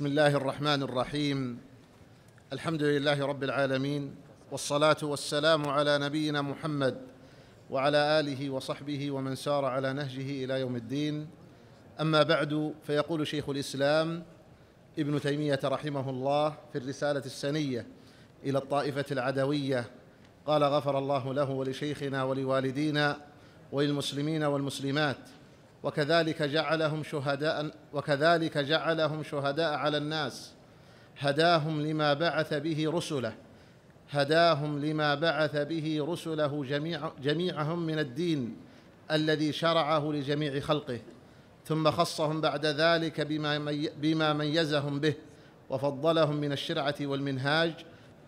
بسم الله الرحمن الرحيم الحمد لله رب العالمين والصلاه والسلام على نبينا محمد وعلى اله وصحبه ومن سار على نهجه الى يوم الدين اما بعد فيقول شيخ الاسلام ابن تيميه رحمه الله في الرساله السنيه الى الطائفه العدويه قال غفر الله له ولشيخنا ولوالدينا وللمسلمين والمسلمات وكذلك جعلهم شهداء وكذلك جعلهم شهداء على الناس هداهم لما بعث به رسله هداهم لما بعث به رسله جميع جميعهم من الدين الذي شرعه لجميع خلقه ثم خصهم بعد ذلك بما, بما ميزهم به وفضلهم من الشرعه والمنهاج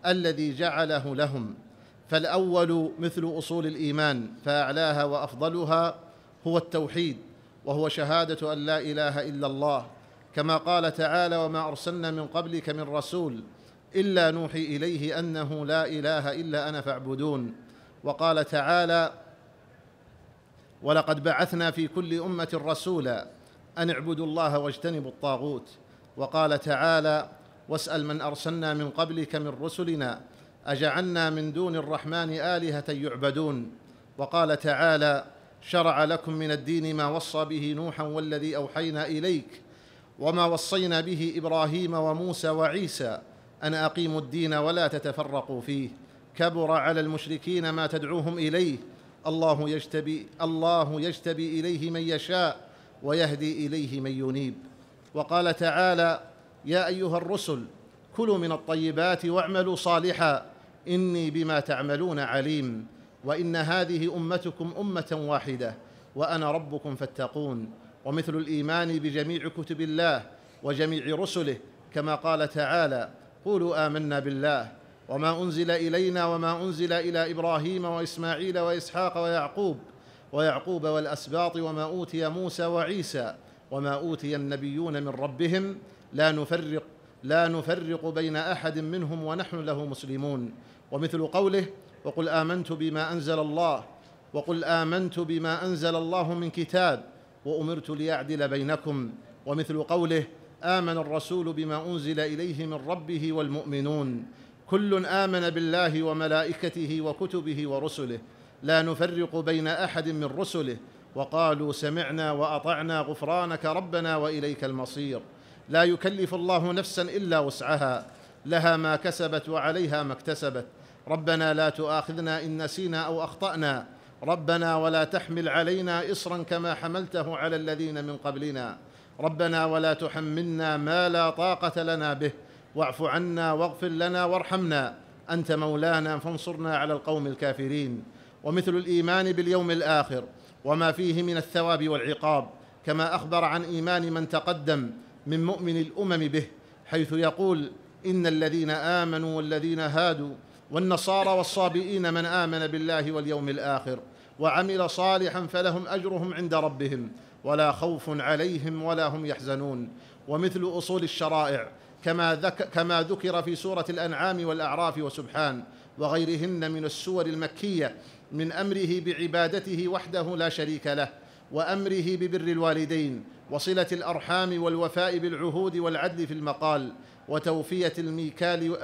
الذي جعله لهم فالاول مثل اصول الايمان فاعلاها وافضلها هو التوحيد وهو شهاده ان لا اله الا الله كما قال تعالى وما ارسلنا من قبلك من رسول الا نوحي اليه انه لا اله الا انا فاعبدون وقال تعالى ولقد بعثنا في كل امه رسولا ان اعبدوا الله واجتنبوا الطاغوت وقال تعالى واسال من ارسلنا من قبلك من رسلنا اجعلنا من دون الرحمن الهه يعبدون وقال تعالى شرع لكم من الدين ما وصى به نوحا والذي اوحينا اليك وما وصينا به ابراهيم وموسى وعيسى ان اقيموا الدين ولا تتفرقوا فيه كبر على المشركين ما تدعوهم اليه الله يجتبي الله يجتبي اليه من يشاء ويهدي اليه من ينيب وقال تعالى يا ايها الرسل كلوا من الطيبات واعملوا صالحا اني بما تعملون عليم وان هذه امتكم امه واحده وانا ربكم فاتقون ومثل الايمان بجميع كتب الله وجميع رسله كما قال تعالى قولوا امنا بالله وما انزل الينا وما انزل الى ابراهيم واسماعيل واسحاق ويعقوب ويعقوب والاسباط وما اوتي موسى وعيسى وما اوتي النبيون من ربهم لا نفرق لا نفرق بين احد منهم ونحن له مسلمون ومثل قوله وقل آمنت بما أنزل الله وقل آمنت بما أنزل الله من كتاب وأمرت لأعدل بينكم ومثل قوله آمن الرسول بما أنزل إليه من ربه والمؤمنون كل آمن بالله وملائكته وكتبه ورسله لا نفرق بين أحد من رسله وقالوا سمعنا وأطعنا غفرانك ربنا وإليك المصير لا يكلف الله نفسا إلا وسعها لها ما كسبت وعليها ما اكتسبت ربنا لا تؤاخذنا ان نسينا او اخطانا ربنا ولا تحمل علينا اصرا كما حملته على الذين من قبلنا ربنا ولا تحملنا ما لا طاقه لنا به واعف عنا واغفر لنا وارحمنا انت مولانا فانصرنا على القوم الكافرين ومثل الايمان باليوم الاخر وما فيه من الثواب والعقاب كما اخبر عن ايمان من تقدم من مؤمن الامم به حيث يقول ان الذين امنوا والذين هادوا والنصارى والصابئين من آمن بالله واليوم الآخر وعمل صالحا فلهم أجرهم عند ربهم ولا خوف عليهم ولا هم يحزنون ومثل أصول الشرائع كما, ذك كما ذكر في سورة الأنعام والأعراف وسبحان وغيرهن من السور المكية من أمره بعبادته وحده لا شريك له وأمره ببر الوالدين وصلة الأرحام والوفاء بالعهود والعدل في المقال وتوفية الميكال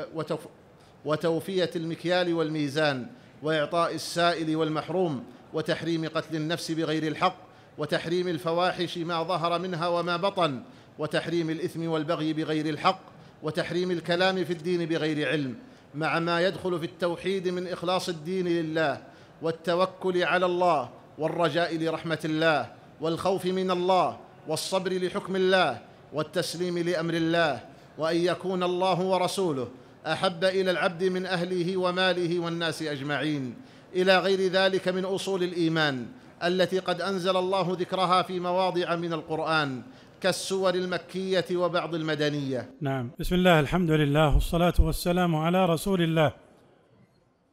وتوفيه المكيال والميزان واعطاء السائل والمحروم وتحريم قتل النفس بغير الحق وتحريم الفواحش ما ظهر منها وما بطن وتحريم الاثم والبغي بغير الحق وتحريم الكلام في الدين بغير علم مع ما يدخل في التوحيد من اخلاص الدين لله والتوكل على الله والرجاء لرحمه الله والخوف من الله والصبر لحكم الله والتسليم لامر الله وان يكون الله ورسوله احب الى العبد من اهله وماله والناس اجمعين الى غير ذلك من اصول الايمان التي قد انزل الله ذكرها في مواضع من القران كالسور المكيه وبعض المدنيه نعم بسم الله الحمد لله والصلاه والسلام على رسول الله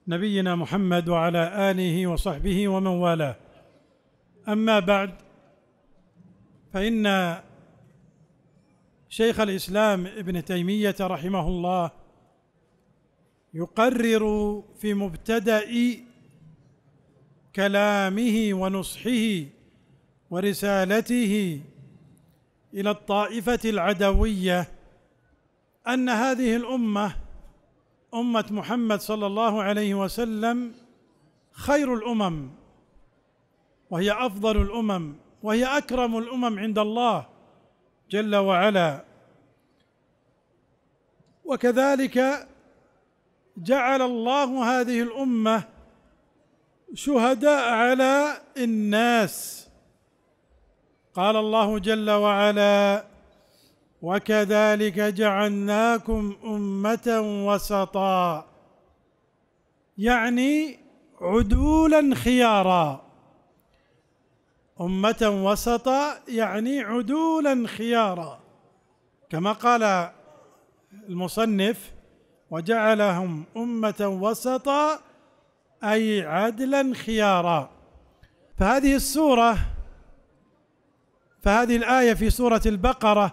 نبينا محمد وعلى اله وصحبه ومن والاه اما بعد فان شيخ الاسلام ابن تيميه رحمه الله يقرر في مبتدا كلامه ونصحه ورسالته الى الطائفه العدويه ان هذه الامه امه محمد صلى الله عليه وسلم خير الامم وهي افضل الامم وهي اكرم الامم عند الله جل وعلا وكذلك جعل الله هذه الامه شهداء على الناس قال الله جل وعلا وكذلك جعلناكم امه وسطا يعني عدولا خيارا امه وسطا يعني عدولا خيارا كما قال المصنف وجعلهم امه وسطا اي عدلا خيارا فهذه السوره فهذه الايه في سوره البقره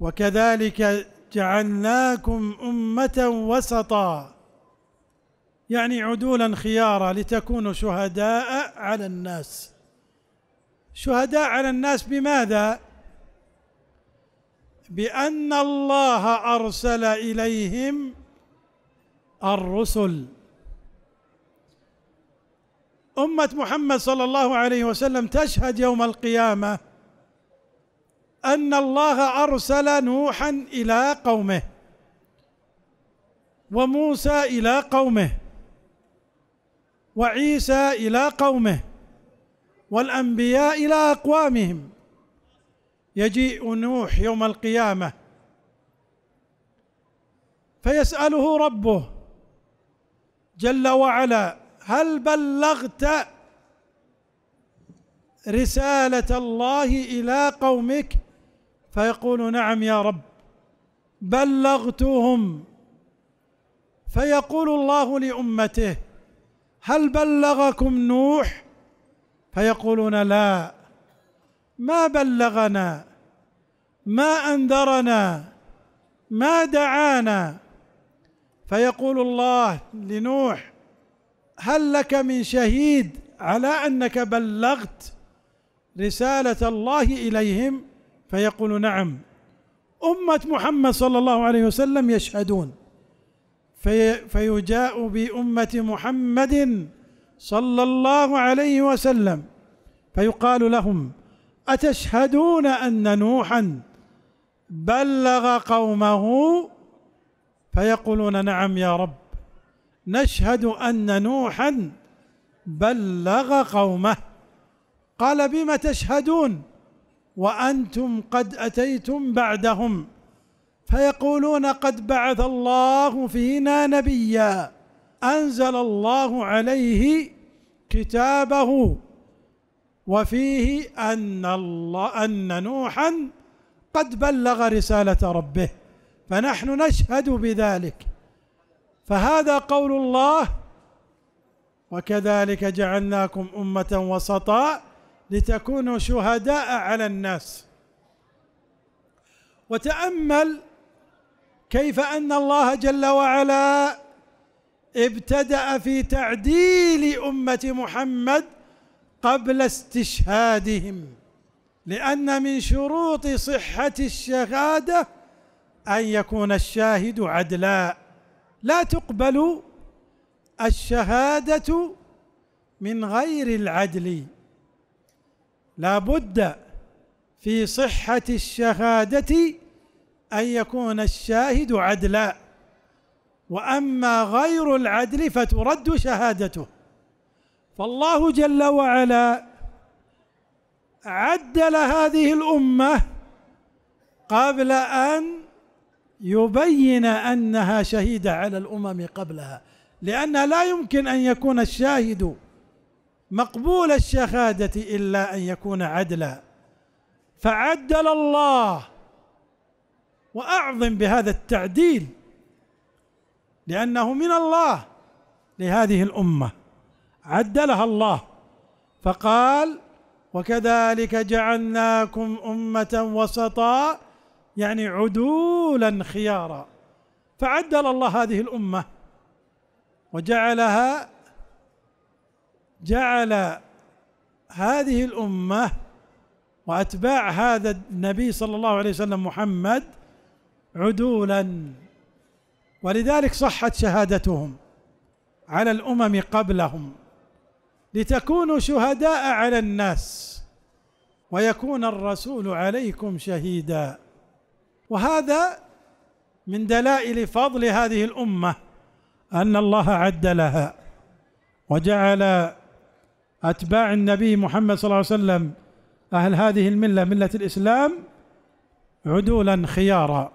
وكذلك جعلناكم امه وسطا يعني عدولا خيارا لتكونوا شهداء على الناس شهداء على الناس بماذا بأن الله أرسل إليهم الرسل أمة محمد صلى الله عليه وسلم تشهد يوم القيامة أن الله أرسل نوحا إلى قومه وموسى إلى قومه وعيسى إلى قومه والأنبياء إلى أقوامهم يجيء نوح يوم القيامه فيساله ربه جل وعلا هل بلغت رساله الله الى قومك فيقول نعم يا رب بلغتهم فيقول الله لامته هل بلغكم نوح فيقولون لا ما بلغنا ما انذرنا ما دعانا فيقول الله لنوح هل لك من شهيد على انك بلغت رساله الله اليهم فيقول نعم امه محمد صلى الله عليه وسلم يشهدون في فيجاء بامه محمد صلى الله عليه وسلم فيقال لهم أتشهدون أن نوحا بلغ قومه فيقولون نعم يا رب نشهد أن نوحا بلغ قومه قال بم تشهدون وأنتم قد أتيتم بعدهم فيقولون قد بعث الله فينا نبيا أنزل الله عليه كتابه وفيه أن الله أن نوحا قد بلغ رسالة ربه فنحن نشهد بذلك فهذا قول الله وكذلك جعلناكم أمة وسطا لتكونوا شهداء على الناس وتأمل كيف أن الله جل وعلا ابتدأ في تعديل أمة محمد قبل استشهادهم لأن من شروط صحة الشهادة أن يكون الشاهد عدلا لا تقبل الشهادة من غير العدل لا بد في صحة الشهادة أن يكون الشاهد عدلا وأما غير العدل فترد شهادته فالله جل وعلا عدل هذه الامه قبل ان يبين انها شهيده على الامم قبلها لان لا يمكن ان يكون الشاهد مقبول الشهاده الا ان يكون عدلا فعدل الله واعظم بهذا التعديل لانه من الله لهذه الامه عدلها الله فقال وكذلك جعلناكم أمة وسطا يعني عدولا خيارا فعدل الله هذه الأمة وجعلها جعل هذه الأمة وأتباع هذا النبي صلى الله عليه وسلم محمد عدولا ولذلك صحت شهادتهم على الأمم قبلهم لتكونوا شهداء على الناس ويكون الرسول عليكم شهيدا وهذا من دلائل فضل هذه الامه ان الله عد لها وجعل اتباع النبي محمد صلى الله عليه وسلم اهل هذه المله مله الاسلام عدولا خيارا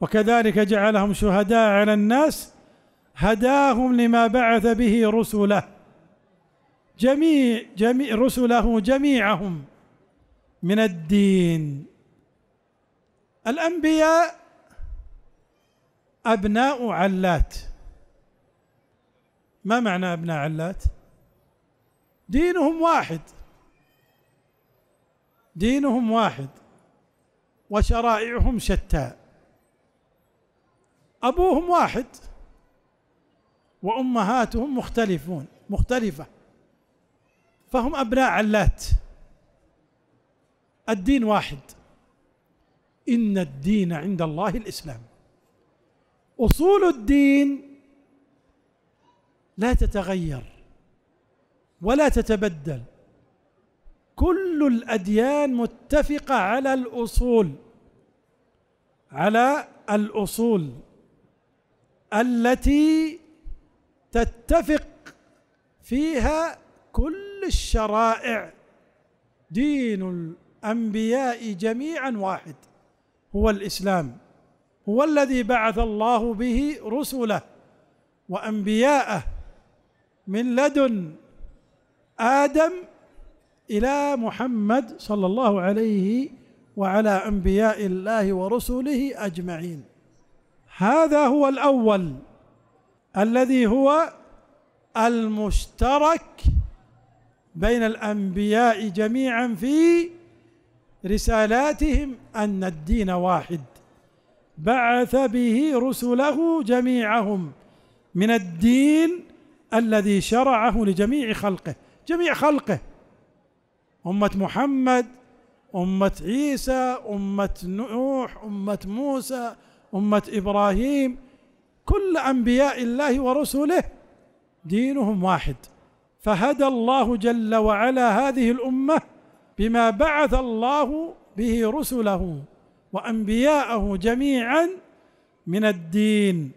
وكذلك جعلهم شهداء على الناس هداهم لما بعث به رسله جميع جميع رسله جميعهم من الدين الأنبياء أبناء علات ما معنى أبناء علات؟ دينهم واحد دينهم واحد وشرائعهم شتى أبوهم واحد وأمهاتهم مختلفون مختلفة فهم أبناء علات الدين واحد إن الدين عند الله الإسلام أصول الدين لا تتغير ولا تتبدل كل الأديان متفقة على الأصول على الأصول التي تتفق فيها كل الشرائع دين الانبياء جميعا واحد هو الاسلام هو الذي بعث الله به رسله وانبياءه من لدن ادم الى محمد صلى الله عليه وعلى انبياء الله ورسله اجمعين هذا هو الاول الذي هو المشترك بين الانبياء جميعا في رسالاتهم ان الدين واحد بعث به رسله جميعهم من الدين الذي شرعه لجميع خلقه جميع خلقه امه محمد امه عيسى امه نوح امه موسى امه ابراهيم كل انبياء الله ورسله دينهم واحد فهدى الله جل وعلا هذه الامه بما بعث الله به رسله وانبياءه جميعا من الدين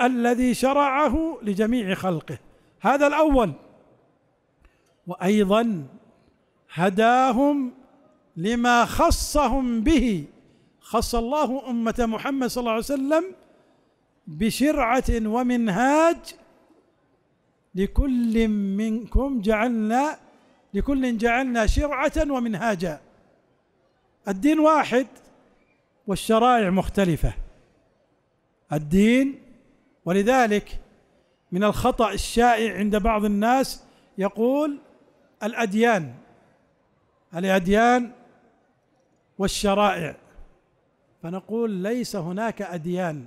الذي شرعه لجميع خلقه هذا الاول وايضا هداهم لما خصهم به خص الله امه محمد صلى الله عليه وسلم بشرعه ومنهاج لكل منكم جعلنا لكل جعلنا شرعة ومنهاجا الدين واحد والشرائع مختلفة الدين ولذلك من الخطأ الشائع عند بعض الناس يقول الأديان الأديان والشرائع فنقول ليس هناك أديان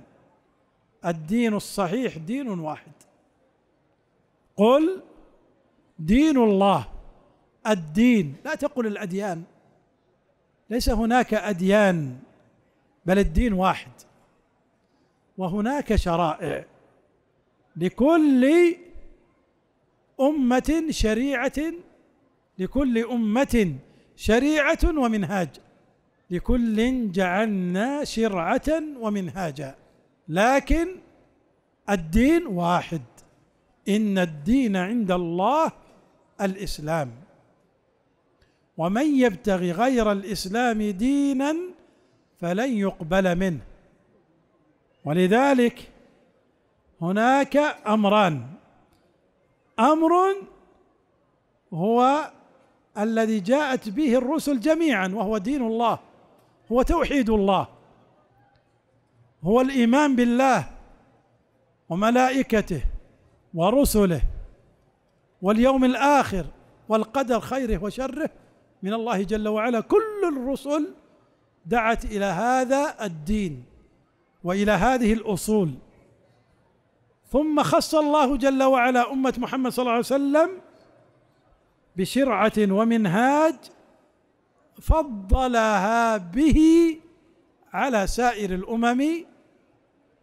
الدين الصحيح دين واحد قل دين الله الدين لا تقل الأديان ليس هناك أديان بل الدين واحد وهناك شرائع لكل أمة شريعة لكل أمة شريعة ومنهاج لكل جعلنا شرعة ومنهاجا لكن الدين واحد ان الدين عند الله الاسلام ومن يبتغي غير الاسلام دينا فلن يقبل منه ولذلك هناك امران امر هو الذي جاءت به الرسل جميعا وهو دين الله هو توحيد الله هو الايمان بالله وملائكته ورسله واليوم الاخر والقدر خيره وشره من الله جل وعلا كل الرسل دعت الى هذا الدين والى هذه الاصول ثم خص الله جل وعلا امه محمد صلى الله عليه وسلم بشرعه ومنهاج فضلها به على سائر الامم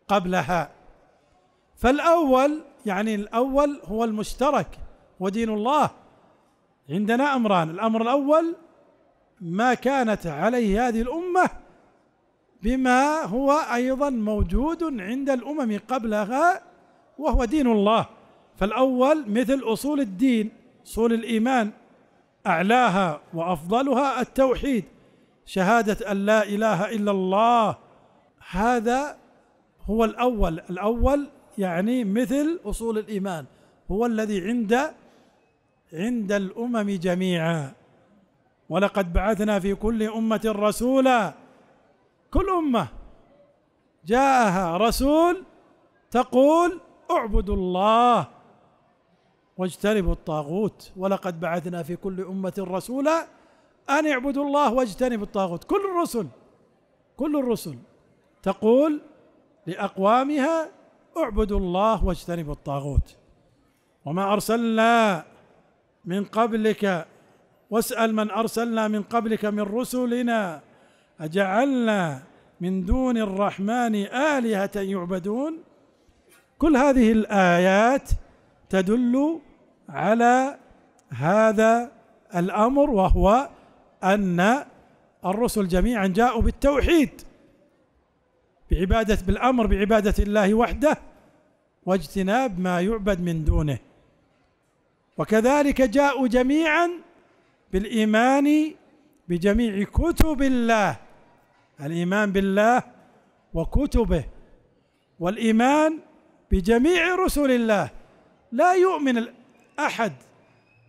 قبلها فالاول يعني الأول هو المشترك ودين الله عندنا أمران الأمر الأول ما كانت عليه هذه الأمة بما هو أيضا موجود عند الأمم قبلها وهو دين الله فالأول مثل أصول الدين أصول الإيمان أعلاها وأفضلها التوحيد شهادة أن لا إله إلا الله هذا هو الأول الأول يعني مثل أصول الإيمان هو الذي عند عند الأمم جميعا ولقد بعثنا في كل أمة رسولا كل أمة جاءها رسول تقول اعبدوا الله واجتنبوا الطاغوت ولقد بعثنا في كل أمة رسولا أن اعبدوا الله واجتنبوا الطاغوت كل الرسل كل الرسل تقول لأقوامها اعبدوا الله واجتنبوا الطاغوت وما ارسلنا من قبلك واسال من ارسلنا من قبلك من رسلنا اجعلنا من دون الرحمن الهه يعبدون كل هذه الايات تدل على هذا الامر وهو ان الرسل جميعا جاءوا بالتوحيد بعبادة بالأمر بعبادة الله وحده واجتناب ما يعبد من دونه وكذلك جاءوا جميعا بالإيمان بجميع كتب الله الإيمان بالله وكتبه والإيمان بجميع رسل الله لا يؤمن أحد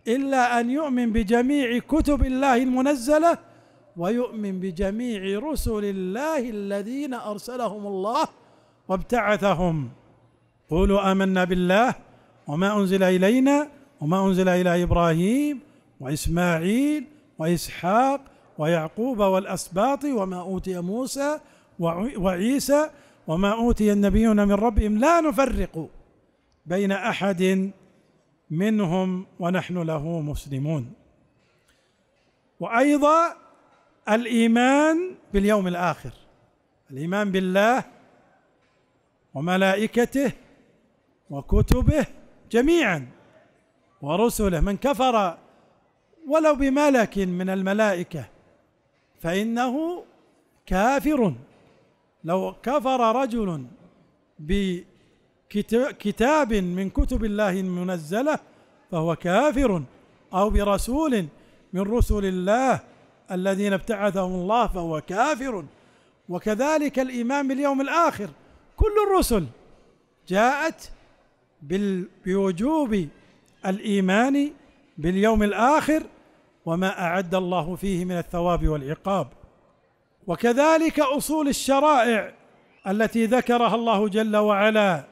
إلا أن يؤمن بجميع كتب الله المنزلة ويؤمن بجميع رسل الله الذين ارسلهم الله وابتعثهم قولوا امنا بالله وما انزل الينا وما انزل الى ابراهيم واسماعيل واسحاق ويعقوب والاسباط وما اوتي موسى وعيسى وما اوتي النبيون من ربهم لا نفرق بين احد منهم ونحن له مسلمون وايضا الايمان باليوم الاخر الايمان بالله وملائكته وكتبه جميعا ورسله من كفر ولو بملك من الملائكه فانه كافر لو كفر رجل بكتاب من كتب الله المنزله فهو كافر او برسول من رسل الله الذين ابتعثهم الله فهو كافر وكذلك الإيمان باليوم الآخر كل الرسل جاءت بوجوب الإيمان باليوم الآخر وما أعد الله فيه من الثواب والعقاب وكذلك أصول الشرائع التي ذكرها الله جل وعلا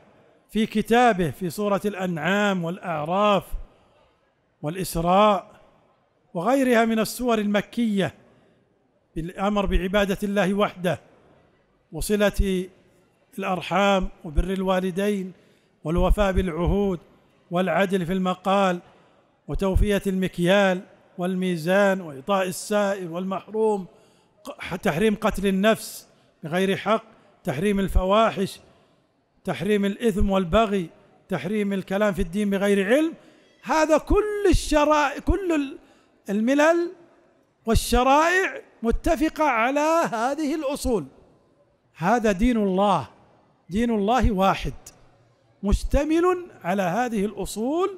في كتابه في سورة الأنعام والأعراف والإسراء وغيرها من السور المكيه بالامر بعباده الله وحده وصله الارحام وبر الوالدين والوفاء بالعهود والعدل في المقال وتوفيه المكيال والميزان واعطاء السائل والمحروم تحريم قتل النفس بغير حق تحريم الفواحش تحريم الاثم والبغي تحريم الكلام في الدين بغير علم هذا كل الشرائع كل الملل والشرائع متفقه على هذه الاصول هذا دين الله دين الله واحد مشتمل على هذه الاصول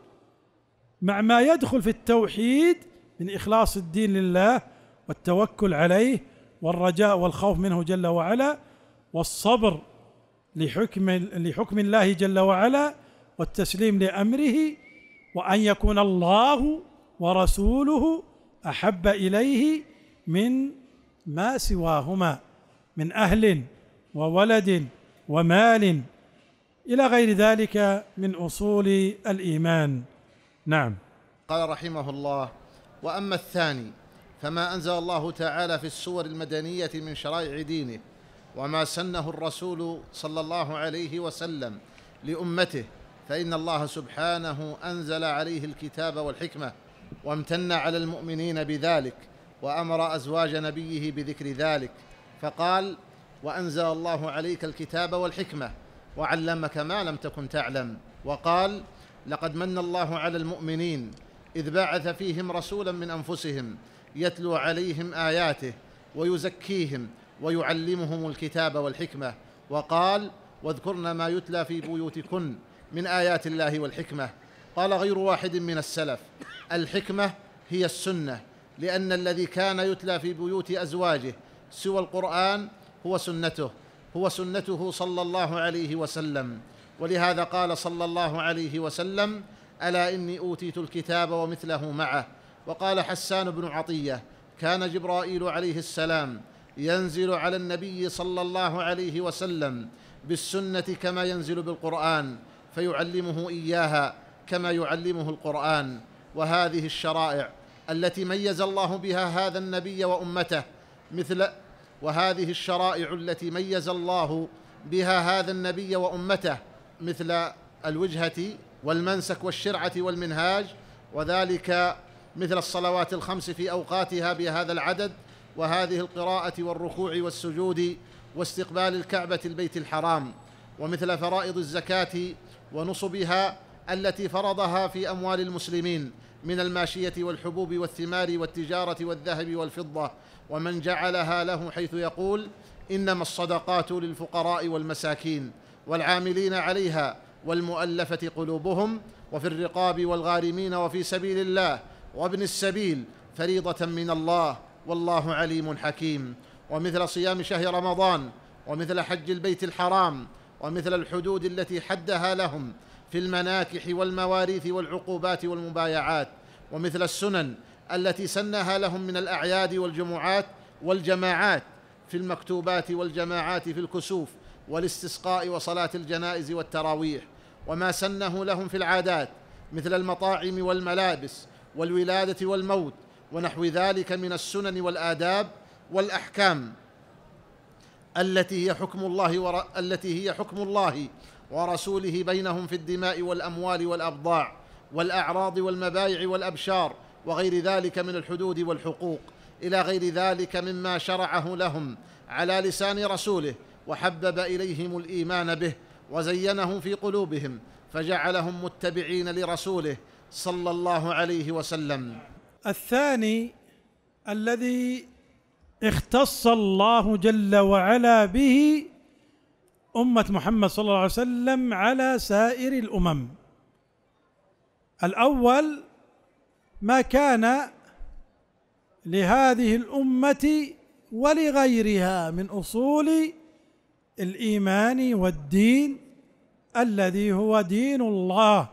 مع ما يدخل في التوحيد من اخلاص الدين لله والتوكل عليه والرجاء والخوف منه جل وعلا والصبر لحكم لحكم الله جل وعلا والتسليم لامره وان يكون الله ورسوله احب اليه من ما سواهما من اهل وولد ومال الى غير ذلك من اصول الايمان نعم قال رحمه الله واما الثاني فما انزل الله تعالى في السور المدنيه من شرائع دينه وما سنه الرسول صلى الله عليه وسلم لامته فان الله سبحانه انزل عليه الكتاب والحكمه وامتن على المؤمنين بذلك وامر ازواج نبيه بذكر ذلك فقال وانزل الله عليك الكتاب والحكمه وعلمك ما لم تكن تعلم وقال لقد من الله على المؤمنين اذ بعث فيهم رسولا من انفسهم يتلو عليهم اياته ويزكيهم ويعلمهم الكتاب والحكمه وقال واذكرن ما يتلى في بيوتكن من ايات الله والحكمه قال غير واحد من السلف الحكمة هي السنة لأن الذي كان يتلى في بيوت أزواجه سوى القرآن هو سنته هو سنته صلى الله عليه وسلم ولهذا قال صلى الله عليه وسلم ألا إني أوتيت الكتاب ومثله معه وقال حسان بن عطية كان جبرائيل عليه السلام ينزل على النبي صلى الله عليه وسلم بالسنة كما ينزل بالقرآن فيعلمه إياها كما يعلمه القرآن وهذه الشرائع التي ميز الله بها هذا النبي وأمته مثل وهذه الشرائع التي ميز الله بها هذا النبي وأمته مثل الوجهة والمنسك والشرعة والمنهاج وذلك مثل الصلوات الخمس في أوقاتها بهذا العدد وهذه القراءة والركوع والسجود واستقبال الكعبة البيت الحرام ومثل فرائض الزكاة ونصبها التي فرضها في اموال المسلمين من الماشيه والحبوب والثمار والتجاره والذهب والفضه ومن جعلها له حيث يقول انما الصدقات للفقراء والمساكين والعاملين عليها والمؤلفه قلوبهم وفي الرقاب والغارمين وفي سبيل الله وابن السبيل فريضه من الله والله عليم حكيم ومثل صيام شهر رمضان ومثل حج البيت الحرام ومثل الحدود التي حدها لهم في المناكح والمواريث والعقوبات والمبايعات ومثل السنن التي سنها لهم من الاعياد والجمعات والجماعات في المكتوبات والجماعات في الكسوف والاستسقاء وصلاه الجنائز والتراويح وما سنه لهم في العادات مثل المطاعم والملابس والولاده والموت ونحو ذلك من السنن والآداب والأحكام التي هي حكم الله ور... التي هي حكم الله ورسوله بينهم في الدماء والاموال والابضاع والاعراض والمبايع والابشار وغير ذلك من الحدود والحقوق الى غير ذلك مما شرعه لهم على لسان رسوله وحبب اليهم الايمان به وزينه في قلوبهم فجعلهم متبعين لرسوله صلى الله عليه وسلم الثاني الذي اختص الله جل وعلا به أمة محمد صلى الله عليه وسلم على سائر الأمم الأول ما كان لهذه الأمة ولغيرها من أصول الإيمان والدين الذي هو دين الله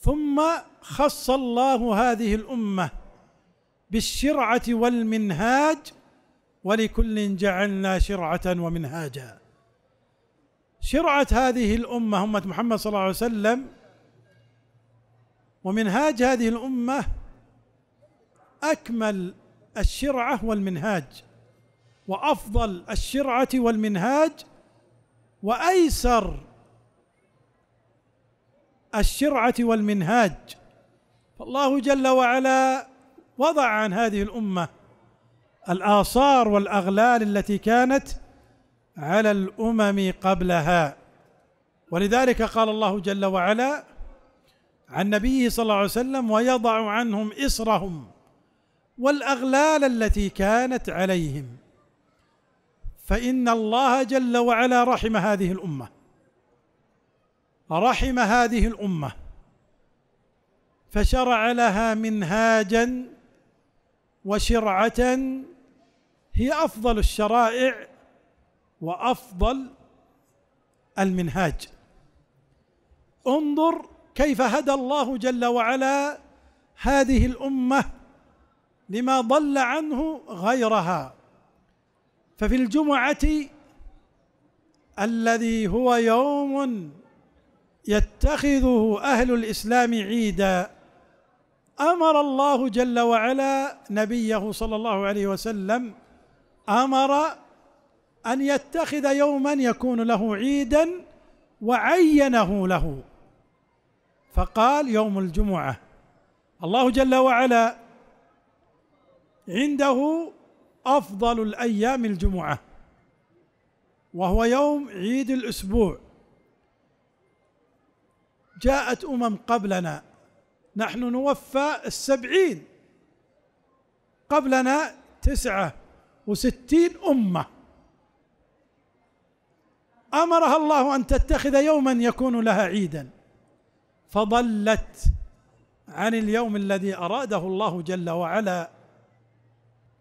ثم خص الله هذه الأمة بالشرعة والمنهاج ولكل جعلنا شرعة ومنهاجا شرعة هذه الأمة أمة محمد صلى الله عليه وسلم ومنهاج هذه الأمة أكمل الشرعة والمنهاج وأفضل الشرعة والمنهاج وأيسر الشرعة والمنهاج فالله جل وعلا وضع عن هذه الأمة الآثار والأغلال التي كانت على الامم قبلها ولذلك قال الله جل وعلا عن نبيه صلى الله عليه وسلم ويضع عنهم اصرهم والاغلال التي كانت عليهم فان الله جل وعلا رحم هذه الامه رحم هذه الامه فشرع لها منهاجا وشرعه هي افضل الشرائع وافضل المنهاج انظر كيف هدى الله جل وعلا هذه الامه لما ضل عنه غيرها ففي الجمعه الذي هو يوم يتخذه اهل الاسلام عيدا امر الله جل وعلا نبيه صلى الله عليه وسلم امر أن يتخذ يوما يكون له عيدا وعينه له فقال يوم الجمعة الله جل وعلا عنده أفضل الأيام الجمعة وهو يوم عيد الأسبوع جاءت أمم قبلنا نحن نوفى السبعين قبلنا تسعة وستين أمة امرها الله ان تتخذ يوما يكون لها عيدا فضلت عن اليوم الذي اراده الله جل وعلا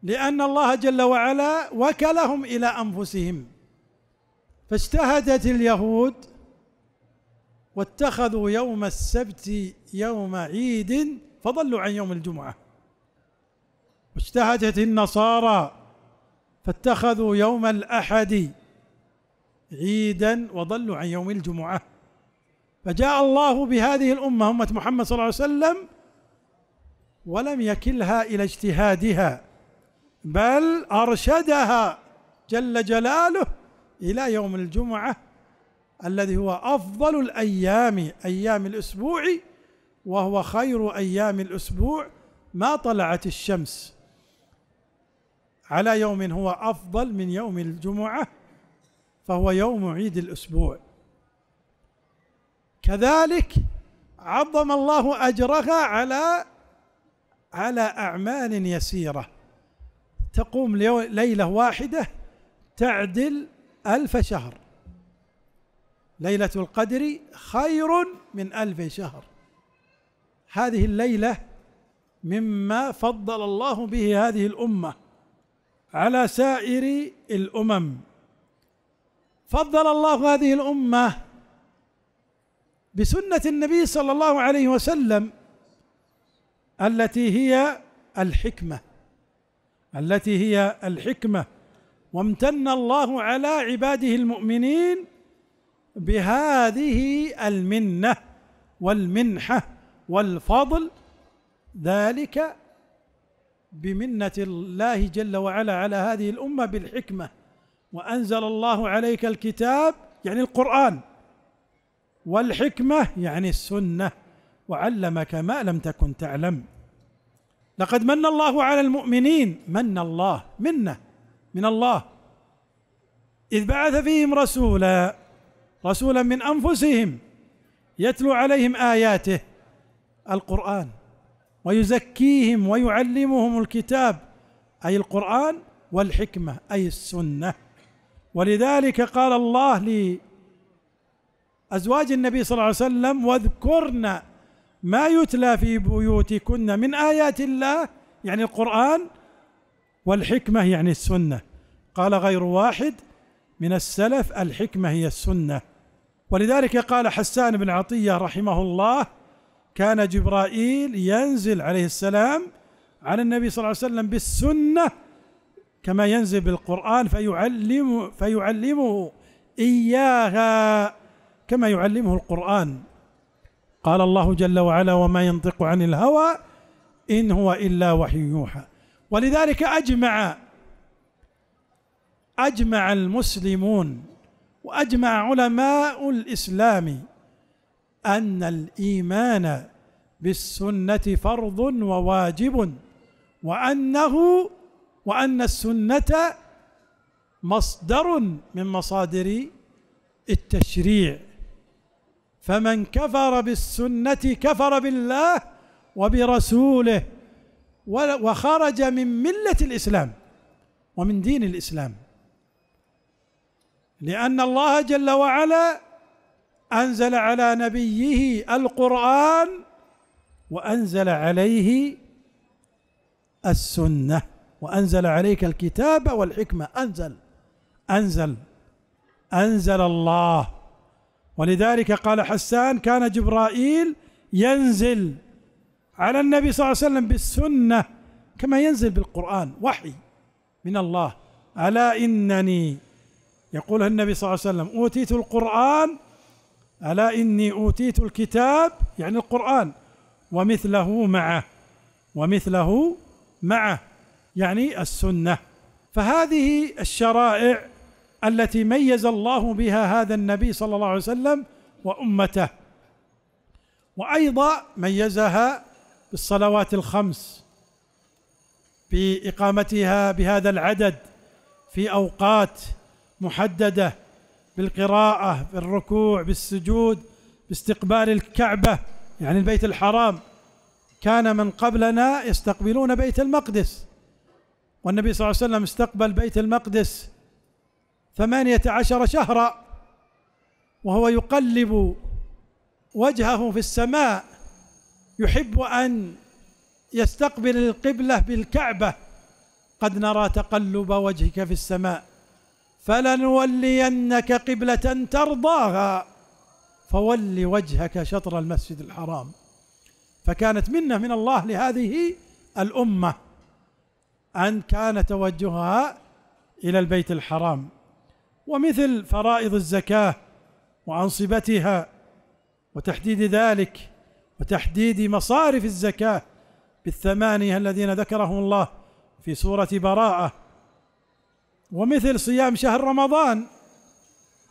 لان الله جل وعلا وكلهم الى انفسهم فاجتهدت اليهود واتخذوا يوم السبت يوم عيد فضلوا عن يوم الجمعه واجتهدت النصارى فاتخذوا يوم الاحد عيدا وضلوا عن يوم الجمعة فجاء الله بهذه الأمة أمة محمد صلى الله عليه وسلم ولم يكلها إلى اجتهادها بل أرشدها جل جلاله إلى يوم الجمعة الذي هو أفضل الأيام أيام الأسبوع وهو خير أيام الأسبوع ما طلعت الشمس على يوم هو أفضل من يوم الجمعة فهو يوم عيد الأسبوع كذلك عظم الله أجرها على على أعمال يسيرة تقوم ليلة واحدة تعدل ألف شهر ليلة القدر خير من ألف شهر هذه الليلة مما فضل الله به هذه الأمة على سائر الأمم فضل الله هذه الامه بسنه النبي صلى الله عليه وسلم التي هي الحكمه التي هي الحكمه وامتن الله على عباده المؤمنين بهذه المنه والمنحه والفضل ذلك بمنه الله جل وعلا على هذه الامه بالحكمه وانزل الله عليك الكتاب يعني القران والحكمه يعني السنه وعلمك ما لم تكن تعلم لقد من الله على المؤمنين من الله منه من الله اذ بعث فيهم رسولا رسولا من انفسهم يتلو عليهم اياته القران ويزكيهم ويعلمهم الكتاب اي القران والحكمه اي السنه ولذلك قال الله لأزواج النبي صلى الله عليه وسلم واذكرن ما يتلى في بيوتكن من آيات الله يعني القرآن والحكمة يعني السنة قال غير واحد من السلف الحكمة هي السنة ولذلك قال حسان بن عطية رحمه الله كان جبرائيل ينزل عليه السلام على النبي صلى الله عليه وسلم بالسنه كما ينزل بالقرآن فيعلم فيعلمه إياها كما يعلمه القرآن قال الله جل وعلا وما ينطق عن الهوى إن هو إلا وحي يوحى ولذلك أجمع أجمع المسلمون وأجمع علماء الإسلام أن الإيمان بالسنة فرض وواجب وأنه وأن السنة مصدر من مصادر التشريع فمن كفر بالسنة كفر بالله وبرسوله وخرج من ملة الإسلام ومن دين الإسلام لأن الله جل وعلا أنزل على نبيه القرآن وأنزل عليه السنه وأنزل عليك الكتاب والحكمة أنزل أنزل أنزل الله ولذلك قال حسان كان جبرائيل ينزل على النبي صلى الله عليه وسلم بالسنة كما ينزل بالقرآن وحي من الله ألا إنني يقول النبي صلى الله عليه وسلم أوتيت القرآن ألا إني أوتيت الكتاب يعني القرآن ومثله معه ومثله معه يعني السنه فهذه الشرائع التي ميز الله بها هذا النبي صلى الله عليه وسلم وامته وايضا ميزها بالصلوات الخمس باقامتها بهذا العدد في اوقات محدده بالقراءه بالركوع بالسجود باستقبال الكعبه يعني البيت الحرام كان من قبلنا يستقبلون بيت المقدس والنبي صلى الله عليه وسلم استقبل بيت المقدس ثمانية عشر شهرا وهو يقلب وجهه في السماء يحب أن يستقبل القبلة بالكعبة قد نرى تقلب وجهك في السماء فلنولينك قبلة ترضاها فول وجهك شطر المسجد الحرام فكانت منه من الله لهذه الامه أن كان توجهها إلى البيت الحرام ومثل فرائض الزكاة وأنصبتها وتحديد ذلك وتحديد مصارف الزكاة بالثمانية الذين ذكرهم الله في سورة براءة ومثل صيام شهر رمضان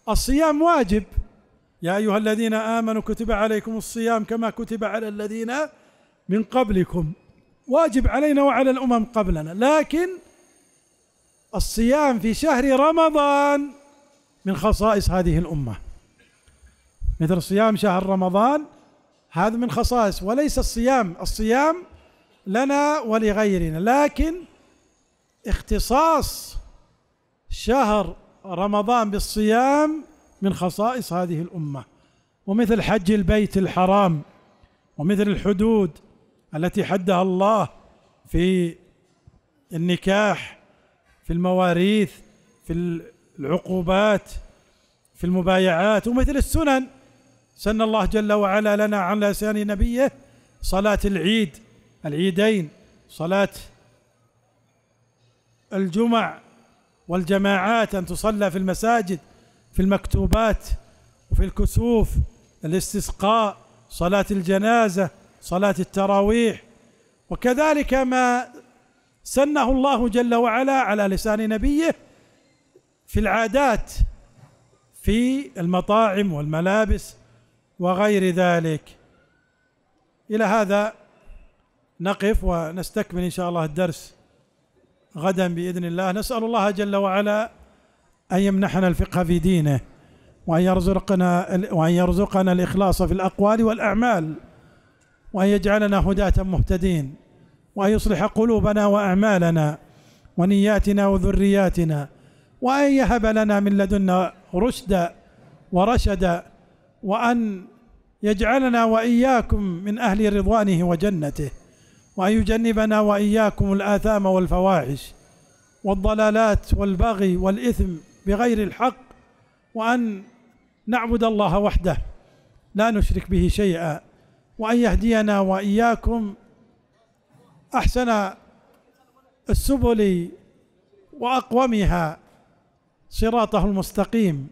الصيام واجب يا أيها الذين آمنوا كتب عليكم الصيام كما كتب على الذين من قبلكم واجب علينا وعلى الأمم قبلنا لكن الصيام في شهر رمضان من خصائص هذه الأمة مثل صيام شهر رمضان هذا من خصائص وليس الصيام الصيام لنا ولغيرنا لكن اختصاص شهر رمضان بالصيام من خصائص هذه الأمة ومثل حج البيت الحرام ومثل الحدود التي حدها الله في النكاح في المواريث في العقوبات في المبايعات ومثل السنن سن الله جل وعلا لنا على لسان نبيه صلاة العيد العيدين صلاة الجمع والجماعات أن تصلى في المساجد في المكتوبات وفي الكسوف الاستسقاء صلاة الجنازة صلاة التراويح وكذلك ما سنه الله جل وعلا على لسان نبيه في العادات في المطاعم والملابس وغير ذلك الى هذا نقف ونستكمل ان شاء الله الدرس غدا باذن الله نسال الله جل وعلا ان يمنحنا الفقه في دينه وان يرزقنا وان يرزقنا الاخلاص في الاقوال والاعمال وأن يجعلنا هداة مهتدين وأن يصلح قلوبنا وأعمالنا ونياتنا وذرياتنا وأن يهب لنا من لدنا رشدا ورشدا وأن يجعلنا وإياكم من أهل رضوانه وجنته وأن يجنبنا وإياكم الآثام والفواحش والضلالات والبغي والإثم بغير الحق وأن نعبد الله وحده لا نشرك به شيئا وأن يهدينا وإياكم أحسن السبل وأقومها صراطه المستقيم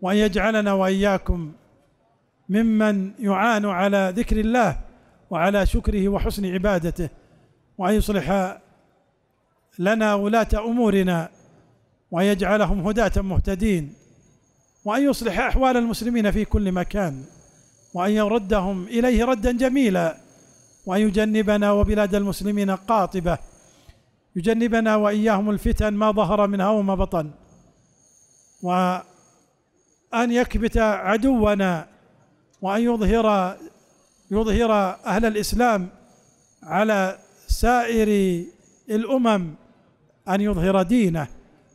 وأن يجعلنا وإياكم ممن يعان على ذكر الله وعلى شكره وحسن عبادته وأن يصلح لنا ولاة أمورنا وأن يجعلهم هداة مهتدين وأن يصلح أحوال المسلمين في كل مكان وأن يردهم إليه ردا جميلا وأن يجنبنا وبلاد المسلمين قاطبة يجنبنا وإياهم الفتن ما ظهر منها وما بطن وأن يكبت عدونا وأن يظهر يظهر أهل الإسلام على سائر الأمم أن يظهر دينه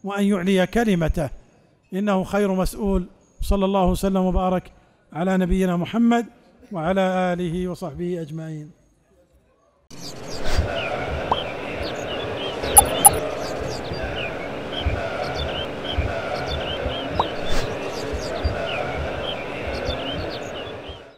وأن يعلي كلمته إنه خير مسؤول صلى الله وسلم وبارك على نبينا محمد وعلى آله وصحبه أجمعين